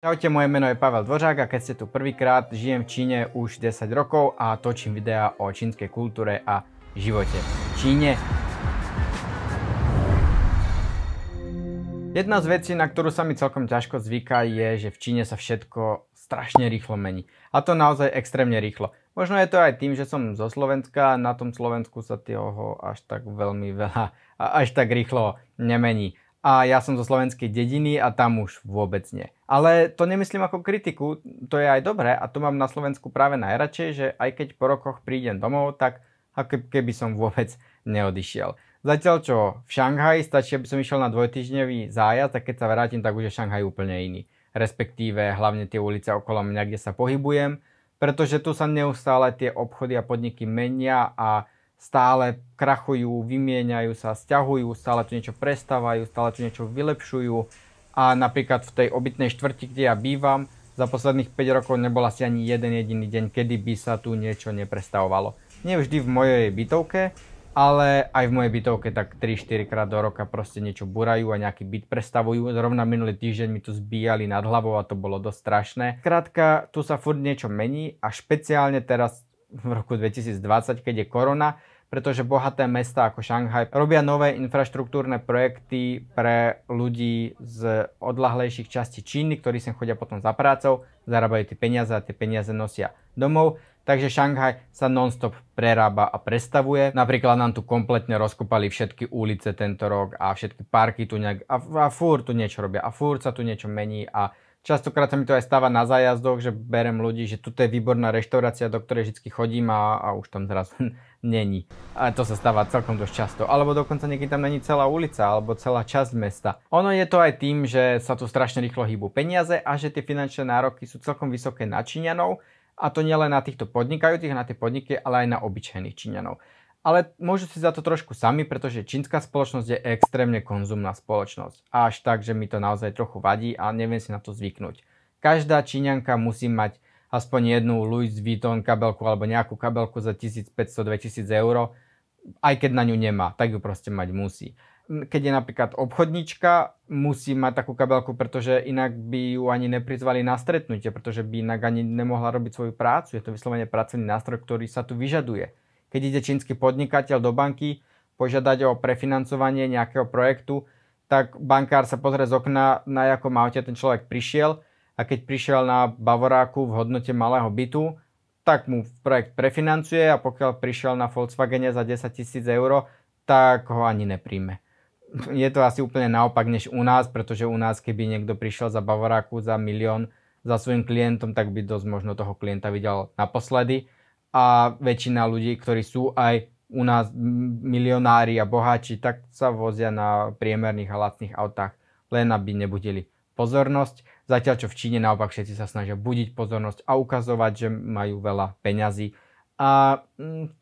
Čaute, moje meno je Pavel Dvořák a keď ste tu prvýkrát, žijem v Číne už 10 rokov a točím videá o čínskej kultúre a živote v Číne. Jedna z vecí, na ktorú sa mi celkom ťažko zvyká, je, že v Číne sa všetko strašne rýchlo mení. A to naozaj extrémne rýchlo. Možno je to aj tým, že som zo Slovenska a na tom Slovensku sa toho až tak veľmi veľa, až tak rýchlo nemení a ja som zo slovenskej dediny a tam už vôbec nie. Ale to nemyslím ako kritiku, to je aj dobré a to mám na Slovensku práve najradšej, že aj keď po rokoch prídem domov, tak ako keby som vôbec neodišiel. Zatiaľ čo v Šanghaji stačí, aby som išiel na dvojtyždňový zájazd a keď sa vrátim, tak už je Šanghaj úplne iný. Respektíve hlavne tie ulice okolo mňa, kde sa pohybujem, pretože tu sa neustále tie obchody a podniky menia a stále krachujú, vymieňajú sa, stiahujú, stále tu niečo prestávajú, stále tu niečo vylepšujú a napríklad v tej obytnej štvrti, kde ja bývam, za posledných 5 rokov nebol asi ani jeden jediný deň, kedy by sa tu niečo neprestavovalo. Nie vždy v mojej bytovke, ale aj v mojej bytovke tak 3-4 krát do roka proste niečo burajú a nejaký byt prestavujú. Zrovna minulý týždeň mi tu zbíjali nad hlavou a to bolo dosť strašné. Krátka, tu sa furt niečo mení a špeciálne teraz v roku 2020, keď je korona, pretože bohaté mesta ako Šanghaj robia nové infraštruktúrne projekty pre ľudí z odlahlejších častí Číny, ktorí sem chodia potom za prácou, zarábajú tie peniaze a tie peniaze nosia domov. Takže Šanghaj sa nonstop prerába a prestavuje. Napríklad nám tu kompletne rozkopali všetky ulice tento rok a všetky parky tu nejak a, a fúr tu niečo robia a fúr sa tu niečo mení a Častokrát sa mi to aj stáva na zájazdoch, že berem ľudí, že tu je výborná reštaurácia, do ktorej vždy chodím a, a už tam zrazu není. A to sa stáva celkom dosť často. Alebo dokonca niekedy tam není celá ulica alebo celá časť mesta. Ono je to aj tým, že sa tu strašne rýchlo hýbu peniaze a že tie finančné nároky sú celkom vysoké na Číňanov. A to nielen na týchto podnikajúcich, na tie podniky, ale aj na obyčajných Číňanov ale môžu si za to trošku sami, pretože čínska spoločnosť je extrémne konzumná spoločnosť. Až tak, že mi to naozaj trochu vadí a neviem si na to zvyknúť. Každá Číňanka musí mať aspoň jednu Louis Vuitton kabelku alebo nejakú kabelku za 1500-2000 eur, aj keď na ňu nemá, tak ju proste mať musí. Keď je napríklad obchodnička, musí mať takú kabelku, pretože inak by ju ani neprizvali na stretnutie, pretože by inak ani nemohla robiť svoju prácu. Je to vyslovene pracovný nástroj, ktorý sa tu vyžaduje keď ide čínsky podnikateľ do banky požiadať o prefinancovanie nejakého projektu, tak bankár sa pozrie z okna, na jakom aute ten človek prišiel a keď prišiel na Bavoráku v hodnote malého bytu, tak mu projekt prefinancuje a pokiaľ prišiel na Volkswagene za 10 tisíc eur, tak ho ani nepríjme. Je to asi úplne naopak než u nás, pretože u nás, keby niekto prišiel za Bavoráku za milión za svojim klientom, tak by dosť možno toho klienta videl naposledy a väčšina ľudí, ktorí sú aj u nás milionári a boháči, tak sa vozia na priemerných a lacných autách, len aby nebudili pozornosť. Zatiaľ čo v Číne naopak všetci sa snažia budiť pozornosť a ukazovať, že majú veľa peňazí. A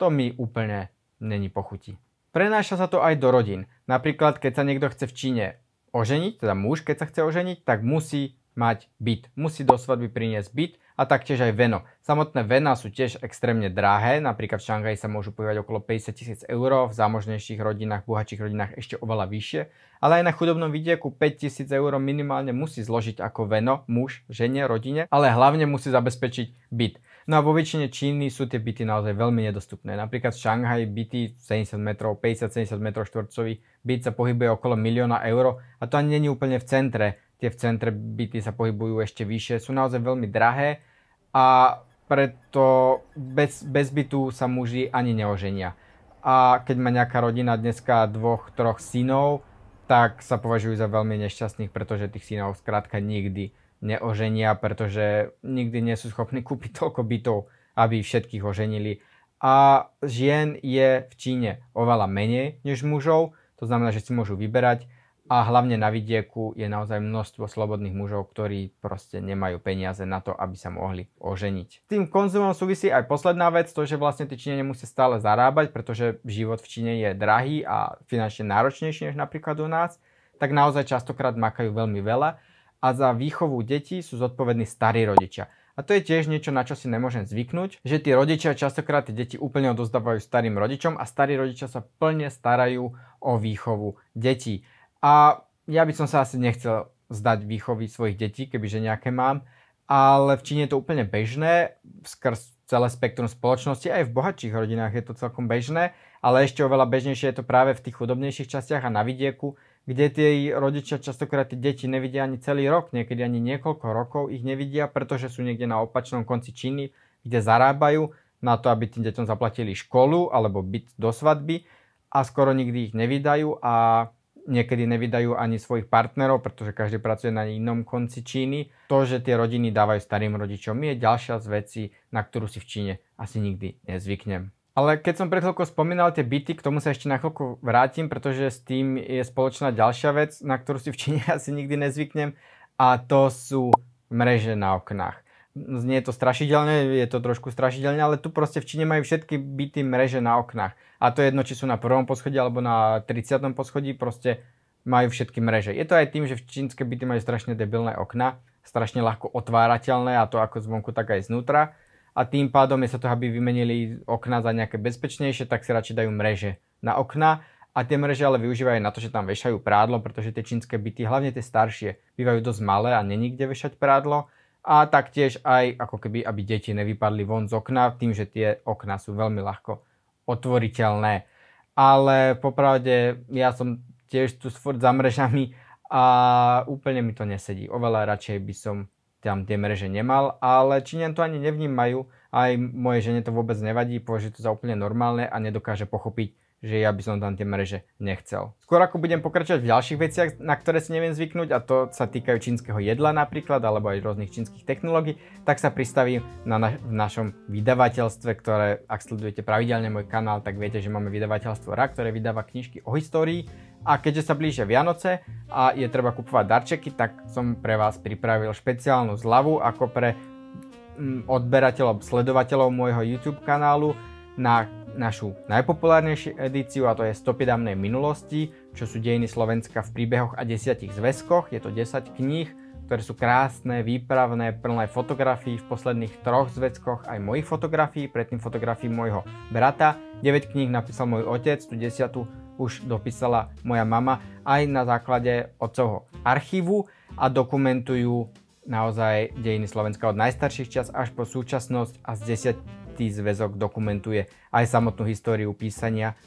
to mi úplne není pochutí. Prenáša sa to aj do rodín. Napríklad, keď sa niekto chce v Číne oženiť, teda muž, keď sa chce oženiť, tak musí mať byt. Musí do svadby priniesť byt a taktiež aj veno. Samotné vena sú tiež extrémne drahé, napríklad v Šanghaji sa môžu pohybať okolo 50 tisíc eur, v zámožnejších rodinách, bohatších rodinách ešte oveľa vyššie, ale aj na chudobnom vidieku 5 tisíc eur minimálne musí zložiť ako veno muž, žene, rodine, ale hlavne musí zabezpečiť byt. No a vo väčšine Číny sú tie byty naozaj veľmi nedostupné. Napríklad v Šanghaji byty 70 metrov, 50-70 metrov štvorcový byt sa pohybuje okolo milióna eur a to ani není úplne v centre tie v centre byty sa pohybujú ešte vyššie, sú naozaj veľmi drahé a preto bez, bez bytu sa muži ani neoženia. A keď má nejaká rodina dneska dvoch, troch synov, tak sa považujú za veľmi nešťastných, pretože tých synov zkrátka nikdy neoženia, pretože nikdy nie sú schopní kúpiť toľko bytov, aby všetkých oženili. A žien je v Číne oveľa menej než mužov, to znamená, že si môžu vyberať a hlavne na vidieku je naozaj množstvo slobodných mužov, ktorí proste nemajú peniaze na to, aby sa mohli oženiť. Tým konzumom súvisí aj posledná vec, to, že vlastne tí Číne musia stále zarábať, pretože život v Číne je drahý a finančne náročnejší než napríklad u nás, tak naozaj častokrát makajú veľmi veľa a za výchovu detí sú zodpovední starí rodičia. A to je tiež niečo, na čo si nemôžem zvyknúť, že tí rodičia častokrát tie deti úplne odozdávajú starým rodičom a starí rodičia sa plne starajú o výchovu detí. A ja by som sa asi nechcel zdať výchovy svojich detí, kebyže nejaké mám, ale v Číne je to úplne bežné, skrz celé spektrum spoločnosti, aj v bohatších rodinách je to celkom bežné, ale ešte oveľa bežnejšie je to práve v tých chudobnejších častiach a na vidieku, kde tie rodičia častokrát tie deti nevidia ani celý rok, niekedy ani niekoľko rokov ich nevidia, pretože sú niekde na opačnom konci Číny, kde zarábajú na to, aby tým deťom zaplatili školu alebo byt do svadby a skoro nikdy ich nevydajú a niekedy nevydajú ani svojich partnerov, pretože každý pracuje na inom konci Číny. To, že tie rodiny dávajú starým rodičom, je ďalšia z vecí, na ktorú si v Číne asi nikdy nezvyknem. Ale keď som pred chvíľkou spomínal tie byty, k tomu sa ešte na chvíľku vrátim, pretože s tým je spoločná ďalšia vec, na ktorú si v Číne asi nikdy nezvyknem a to sú mreže na oknách. Znie to strašidelne, je to trošku strašidelne, ale tu proste v Číne majú všetky byty mreže na oknách. A to jedno, či sú na prvom poschodí alebo na 30. poschodí, proste majú všetky mreže. Je to aj tým, že v čínske byty majú strašne debilné okna, strašne ľahko otvárateľné a to ako zvonku, tak aj znútra. A tým pádom, sa to, aby vymenili okna za nejaké bezpečnejšie, tak si radšej dajú mreže na okna. A tie mreže ale využívajú na to, že tam vešajú prádlo, pretože tie čínske byty, hlavne tie staršie, bývajú dosť malé a není kde vešať prádlo a taktiež aj ako keby, aby deti nevypadli von z okna tým, že tie okna sú veľmi ľahko otvoriteľné. Ale popravde ja som tiež tu furt za mrežami a úplne mi to nesedí. Oveľa radšej by som tam tie mreže nemal, ale Číňan to ani nevnímajú, aj moje žene to vôbec nevadí, považuje to za úplne normálne a nedokáže pochopiť, že ja by som tam tie mreže nechcel. Skôr ako budem pokračovať v ďalších veciach, na ktoré si neviem zvyknúť, a to sa týkajú čínskeho jedla napríklad, alebo aj rôznych čínskych technológií, tak sa pristavím na naš- v našom vydavateľstve, ktoré, ak sledujete pravidelne môj kanál, tak viete, že máme vydavateľstvo RA, ktoré vydáva knižky o histórii. A keďže sa blížia Vianoce a je treba kupovať darčeky, tak som pre vás pripravil špeciálnu zľavu ako pre mm, odberateľov, sledovateľov môjho YouTube kanálu na našu najpopulárnejšiu edíciu a to je Stopy dávnej minulosti, čo sú dejiny Slovenska v príbehoch a desiatich zväzkoch. Je to 10 kníh, ktoré sú krásne, výpravné, plné fotografií v posledných troch zväzkoch aj mojich fotografií, predtým fotografií môjho brata. 9 kníh napísal môj otec, tu desiatu už dopísala moja mama aj na základe otcovho archívu a dokumentujú naozaj dejiny Slovenska od najstarších čas až po súčasnosť a z 10 Svetý zväzok dokumentuje aj samotnú históriu písania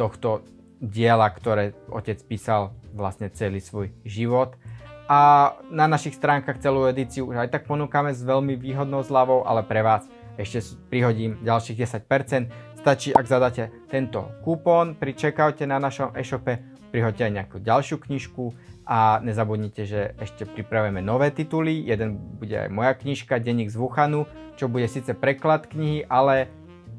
tohto diela, ktoré otec písal vlastne celý svoj život. A na našich stránkach celú edíciu už aj tak ponúkame s veľmi výhodnou zľavou, ale pre vás ešte prihodím ďalších 10%. Stačí, ak zadáte tento kupón pričekajte na našom e-shope, prihoďte aj nejakú ďalšiu knižku, a nezabudnite, že ešte pripravujeme nové tituly. Jeden bude aj moja knižka Denník z Wuhanu, čo bude síce preklad knihy, ale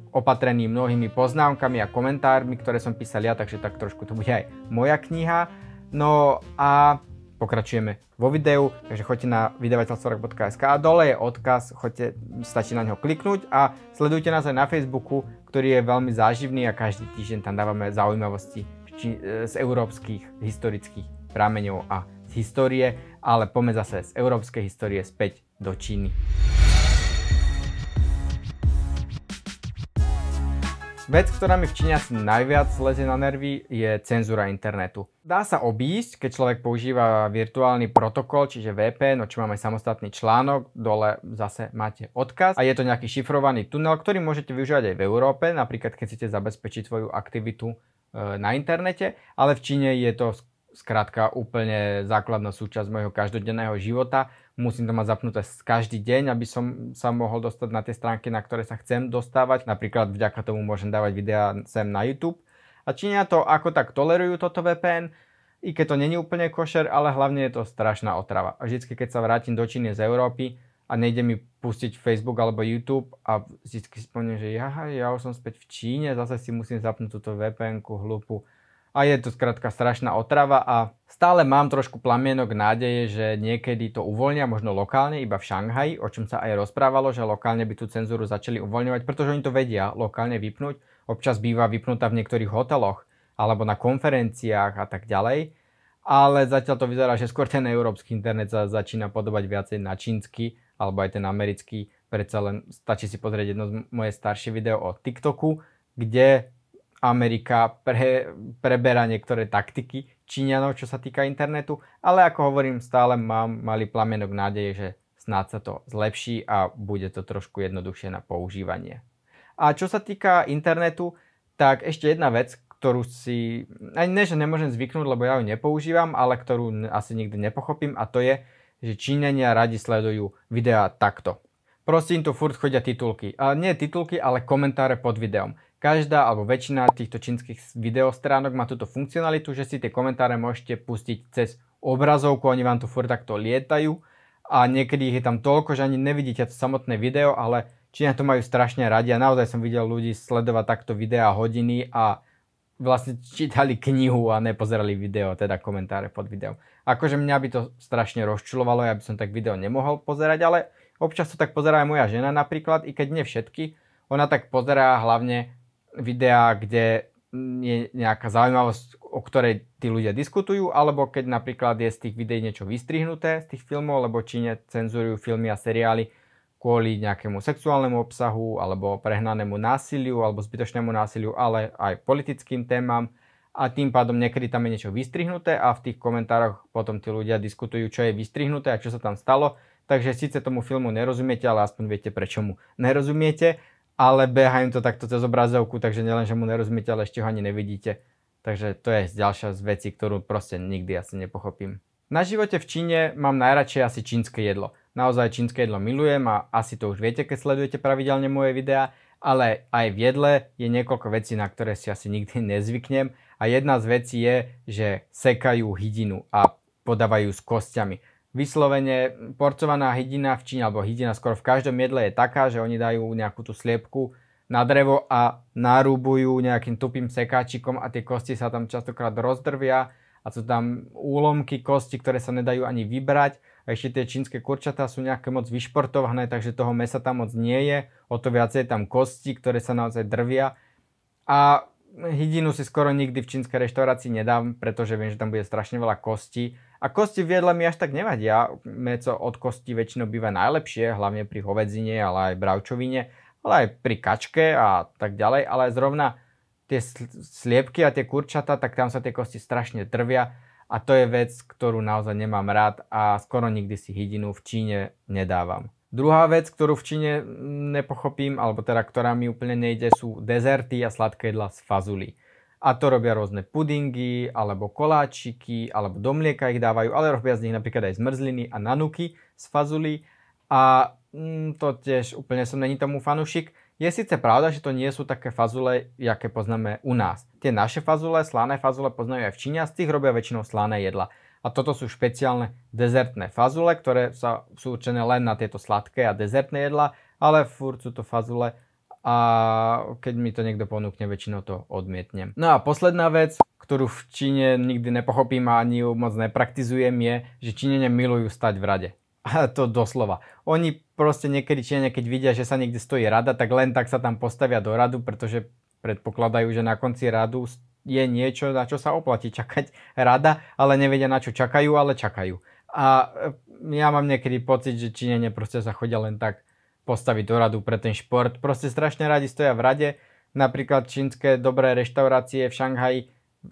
opatrený mnohými poznámkami a komentármi, ktoré som písal ja, takže tak trošku to bude aj moja kniha. No a pokračujeme vo videu, takže choďte na vydavateľstvorak.sk a dole je odkaz, choďte, stačí na ňo kliknúť a sledujte nás aj na Facebooku, ktorý je veľmi záživný a každý týždeň tam dávame zaujímavosti e, z európskych historických prameňov a z histórie, ale poďme zase z európskej histórie späť do Číny. Vec, ktorá mi v Číne asi najviac leze na nervy, je cenzúra internetu. Dá sa obísť, keď človek používa virtuálny protokol, čiže VPN, o čo máme samostatný článok, dole zase máte odkaz a je to nejaký šifrovaný tunel, ktorý môžete využívať aj v Európe, napríklad keď chcete zabezpečiť svoju aktivitu e, na internete, ale v Číne je to skrátka úplne základná súčasť mojho každodenného života. Musím to mať zapnuté každý deň, aby som sa mohol dostať na tie stránky, na ktoré sa chcem dostávať. Napríklad vďaka tomu môžem dávať videá sem na YouTube. A číňa to ako tak tolerujú toto VPN, i keď to není úplne košer, ale hlavne je to strašná otrava. A vždycky, keď sa vrátim do Číny z Európy a nejde mi pustiť Facebook alebo YouTube a si spomínam, že ja, ja už som späť v Číne, zase si musím zapnúť túto VPN-ku hlupu a je to skrátka strašná otrava a stále mám trošku plamienok nádeje, že niekedy to uvoľnia, možno lokálne, iba v Šanghaji, o čom sa aj rozprávalo, že lokálne by tú cenzúru začali uvoľňovať, pretože oni to vedia lokálne vypnúť. Občas býva vypnutá v niektorých hoteloch alebo na konferenciách a tak ďalej. Ale zatiaľ to vyzerá, že skôr ten európsky internet sa začína podobať viacej na čínsky alebo aj ten americký. Predsa len stačí si pozrieť jedno z moje staršie video o TikToku, kde Amerika pre, preberá niektoré taktiky Číňanov, čo sa týka internetu, ale ako hovorím, stále mám malý plamenok nádeje, že snáď sa to zlepší a bude to trošku jednoduchšie na používanie. A čo sa týka internetu, tak ešte jedna vec, ktorú si, ani ne, že nemôžem zvyknúť, lebo ja ju nepoužívam, ale ktorú asi nikdy nepochopím a to je, že Číňania radi sledujú videá takto. Prosím tu furt chodia titulky. A nie titulky, ale komentáre pod videom. Každá alebo väčšina týchto čínskych videostránok má túto funkcionalitu, že si tie komentáre môžete pustiť cez obrazovku, oni vám tu furt takto lietajú a niekedy ich je tam toľko, že ani nevidíte to samotné video, ale Číňania to majú strašne radi a naozaj som videl ľudí sledovať takto videá hodiny a vlastne čítali knihu a nepozerali video, teda komentáre pod videom. Akože mňa by to strašne rozčulovalo, ja by som tak video nemohol pozerať, ale občas to tak pozerá aj moja žena napríklad, i keď nie všetky, ona tak pozerá hlavne videá, kde je nejaká zaujímavosť, o ktorej tí ľudia diskutujú, alebo keď napríklad je z tých videí niečo vystrihnuté z tých filmov, lebo či cenzurujú filmy a seriály kvôli nejakému sexuálnemu obsahu, alebo prehnanému násiliu, alebo zbytočnému násiliu, ale aj politickým témam a tým pádom niekedy tam je niečo vystrihnuté a v tých komentároch potom tí ľudia diskutujú, čo je vystrihnuté a čo sa tam stalo. Takže síce tomu filmu nerozumiete, ale aspoň viete, prečo mu nerozumiete ale beha im to takto cez obrazovku, takže nielen, že mu nerozumíte, ale ešte ho ani nevidíte. Takže to je ďalšia z vecí, ktorú proste nikdy asi nepochopím. Na živote v Číne mám najradšej asi čínske jedlo. Naozaj čínske jedlo milujem a asi to už viete, keď sledujete pravidelne moje videá, ale aj v jedle je niekoľko vecí, na ktoré si asi nikdy nezvyknem a jedna z vecí je, že sekajú hydinu a podávajú s kostiami vyslovene porcovaná hydina v Číne, alebo hydina skoro v každom jedle je taká, že oni dajú nejakú tú sliepku na drevo a narúbujú nejakým tupým sekáčikom a tie kosti sa tam častokrát rozdrvia a sú tam úlomky kosti, ktoré sa nedajú ani vybrať. A ešte tie čínske kurčatá sú nejaké moc vyšportované, takže toho mesa tam moc nie je. O to viacej je tam kosti, ktoré sa naozaj drvia. A hydinu si skoro nikdy v čínskej reštaurácii nedám, pretože viem, že tam bude strašne veľa kosti. A kosti v jedle mi až tak nevadia, meco od kosti väčšinou býva najlepšie, hlavne pri hovedzine, ale aj bravčovine, ale aj pri kačke a tak ďalej, ale zrovna tie sliepky a tie kurčata, tak tam sa tie kosti strašne trvia a to je vec, ktorú naozaj nemám rád a skoro nikdy si hydinu v Číne nedávam. Druhá vec, ktorú v Číne mm, nepochopím, alebo teda ktorá mi úplne nejde, sú dezerty a sladké jedla z fazulí a to robia rôzne pudingy, alebo koláčiky, alebo do mlieka ich dávajú, ale robia z nich napríklad aj zmrzliny a nanuky z fazulí a mm, to tiež úplne som není tomu fanušik. Je síce pravda, že to nie sú také fazule, aké poznáme u nás. Tie naše fazule, slané fazule poznajú aj v Číne a z tých robia väčšinou slané jedla. A toto sú špeciálne dezertné fazule, ktoré sa, sú určené len na tieto sladké a dezertné jedla, ale furt sú to fazule, a keď mi to niekto ponúkne, väčšinou to odmietnem. No a posledná vec, ktorú v Číne nikdy nepochopím a ani ju moc nepraktizujem, je, že Číne milujú stať v rade. A to doslova. Oni proste niekedy Číne, keď vidia, že sa niekde stojí rada, tak len tak sa tam postavia do radu, pretože predpokladajú, že na konci radu je niečo, na čo sa oplatí čakať rada, ale nevedia na čo čakajú, ale čakajú. A ja mám niekedy pocit, že Číňania proste sa chodia len tak postaviť do radu pre ten šport. Proste strašne radi stoja v rade. Napríklad čínske dobré reštaurácie v Šanghaji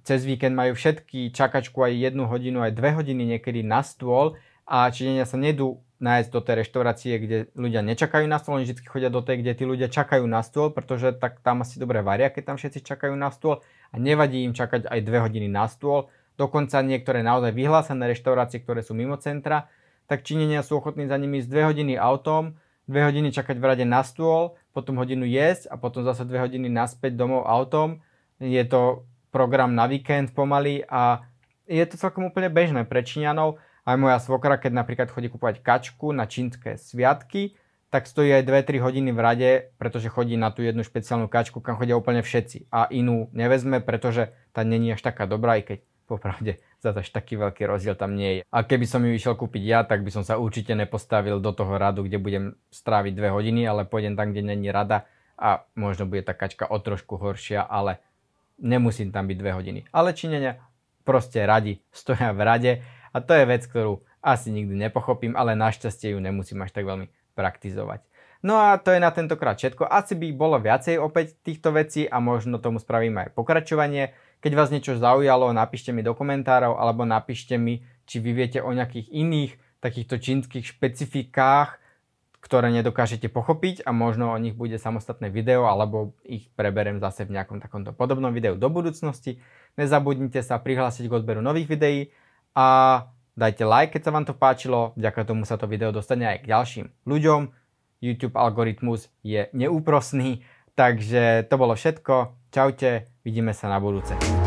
cez víkend majú všetky čakačku aj jednu hodinu, aj dve hodiny niekedy na stôl a čínenia sa nedú nájsť do tej reštaurácie, kde ľudia nečakajú na stôl, oni vždy chodia do tej, kde tí ľudia čakajú na stôl, pretože tak tam asi dobre varia, keď tam všetci čakajú na stôl a nevadí im čakať aj dve hodiny na stôl. Dokonca niektoré naozaj vyhlásené reštaurácie, ktoré sú mimo centra, tak činenia sú ochotní za nimi ísť dve hodiny autom dve hodiny čakať v rade na stôl, potom hodinu jesť a potom zase dve hodiny naspäť domov autom. Je to program na víkend pomaly a je to celkom úplne bežné pre Číňanov. Aj moja svokra, keď napríklad chodí kúpať kačku na čínske sviatky, tak stojí aj 2-3 hodiny v rade, pretože chodí na tú jednu špeciálnu kačku, kam chodia úplne všetci. A inú nevezme, pretože tá není až taká dobrá, aj keď popravde Zase až taký veľký rozdiel tam nie je. A keby som ju išiel kúpiť ja, tak by som sa určite nepostavil do toho radu, kde budem stráviť dve hodiny, ale pôjdem tam, kde není rada a možno bude tá kačka o trošku horšia, ale nemusím tam byť dve hodiny. Ale Číňania proste radi stoja v rade a to je vec, ktorú asi nikdy nepochopím, ale našťastie ju nemusím až tak veľmi praktizovať. No a to je na tentokrát všetko. Asi by bolo viacej opäť týchto vecí a možno tomu spravím aj pokračovanie. Keď vás niečo zaujalo, napíšte mi do komentárov alebo napíšte mi, či vy viete o nejakých iných takýchto čínskych špecifikách, ktoré nedokážete pochopiť a možno o nich bude samostatné video alebo ich preberem zase v nejakom takomto podobnom videu do budúcnosti. Nezabudnite sa prihlásiť k odberu nových videí a dajte like, keď sa vám to páčilo, vďaka tomu sa to video dostane aj k ďalším ľuďom. YouTube algoritmus je neúprosný, takže to bolo všetko. Čaute, vidíme sa na budúce.